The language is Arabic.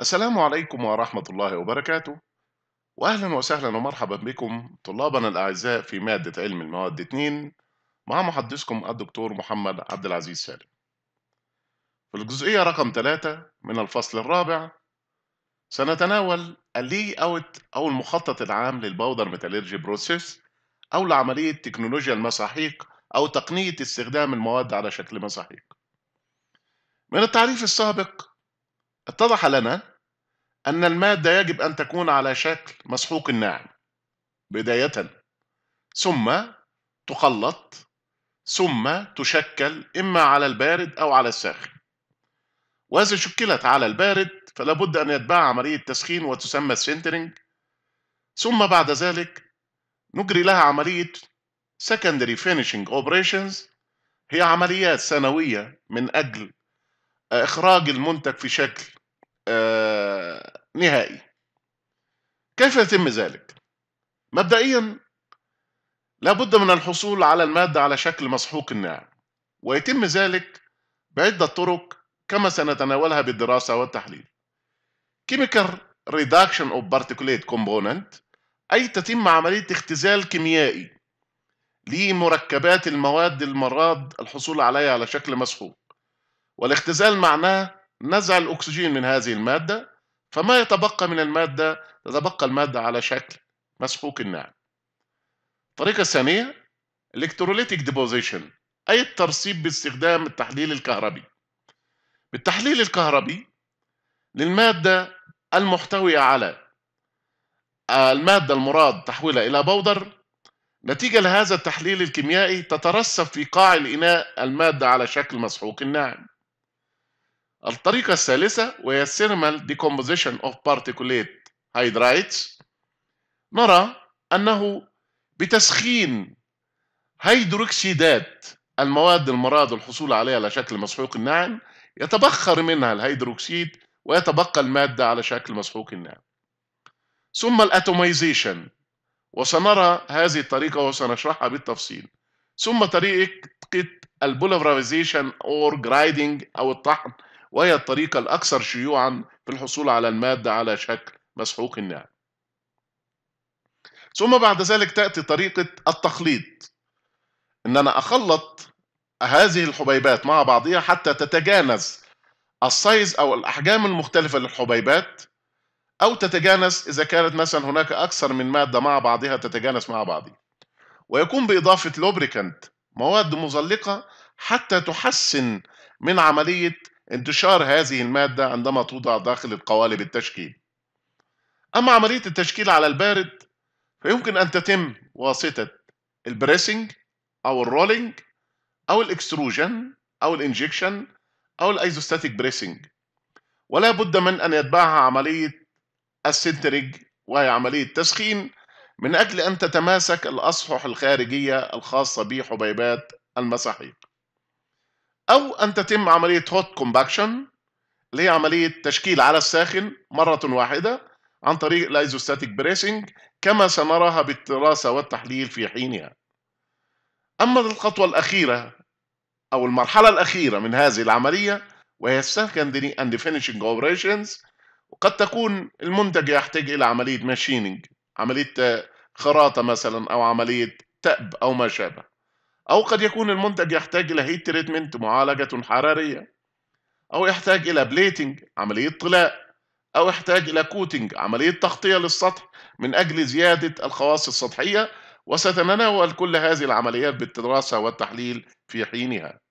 السلام عليكم ورحمة الله وبركاته وأهلا وسهلا ومرحبا بكم طلابنا الأعزاء في مادة علم المواد 2 مع محدثكم الدكتور محمد عبد العزيز سالم في الجزئية رقم 3 من الفصل الرابع سنتناول اللي أوت أو المخطط العام للباودر ميتاليرجي بروسيس أو لعملية تكنولوجيا المساحيق أو تقنية استخدام المواد على شكل مساحيق من التعريف السابق اتضح لنا أن المادة يجب أن تكون على شكل مسحوق ناعم بداية ثم تخلط ثم تشكل إما على البارد أو على الساخن وإذا شكلت على البارد فلا بد أن يتبع عملية تسخين وتسمى سفنترنج ثم بعد ذلك نجري لها عملية secondary finishing operations هي عمليات سنوية من أجل إخراج المنتج في شكل آه، نهائي كيف يتم ذلك؟ مبدئيا لابد من الحصول على المادة على شكل مسحوق ناعم ويتم ذلك بعدة طرق كما سنتناولها بالدراسة والتحليل Chemical Reduction of Particulate Component أي تتم عملية اختزال كيميائي لمركبات المواد المراد الحصول عليها على شكل مسحوق والاختزال معناه نزع الأكسجين من هذه المادة فما يتبقى من المادة تتبقى المادة على شكل مسحوق الناعم الطريقة الثانية الكتروليتيك ديبوزيشن أي الترسيب باستخدام التحليل الكهربي بالتحليل الكهربي للمادة المحتوية على آه، المادة المراد تحويلها إلى بودر نتيجة لهذا التحليل الكيميائي تترسب في قاع الإناء المادة على شكل مسحوق ناعم الطريقة الثالثة وهي thermal decomposition of particulate hydrates نرى أنه بتسخين هيدروكسيدات المواد المراد الحصول عليها على شكل مسحوق الناعم يتبخر منها الهيدروكسيد ويتبقى المادة على شكل مسحوق الناعم ثم الاتوميزيشن وسنرى هذه الطريقة وسنشرحها بالتفصيل ثم طريقة البولفرايزيشن اور جرايدنج أو الطحن وهي الطريقة الأكثر شيوعا في الحصول على المادة على شكل مسحوق النعم ثم بعد ذلك تأتي طريقة التخليط إن أنا أخلط هذه الحبيبات مع بعضها حتى تتجانس السايز أو الأحجام المختلفة للحبيبات أو تتجانس إذا كانت مثلا هناك أكثر من مادة مع بعضها تتجانس مع بعضها ويكون بإضافة لوبريكانت مواد مزلقة حتى تحسن من عملية انتشار هذه المادة عندما توضع داخل القوالب التشكيل أما عملية التشكيل على البارد فيمكن أن تتم واسطة البريسنج أو الرولينج أو الإكستروجن أو الإنجكشن أو الأيزوستاتيك بريسنج ولا بد من أن يتبعها عملية السنترج وهي عملية تسخين من أجل أن تتماسك الأصحح الخارجية الخاصة بحبيبات المساحيق أو أن تتم عملية هوت كومباكشن اللي هي عملية تشكيل على الساخن مرة واحدة عن طريق الايزوستاتيك بريسنج كما سنراها بالدراسة والتحليل في حينها أما الخطوة الأخيرة أو المرحلة الأخيرة من هذه العملية وهي السكندري أند فينشنج أوبريشنز وقد تكون المنتج يحتاج إلى عملية ماشينينج عملية آه، خراطة مثلا أو عملية تأب أو ما شابه أو قد يكون المنتج يحتاج إلى هيت تريتمنت معالجة حرارية أو يحتاج إلى بليتنج عملية طلاء أو يحتاج إلى كوتنج عملية تغطية للسطح من أجل زيادة الخواص السطحية وستتناول كل هذه العمليات بالدراسة والتحليل في حينها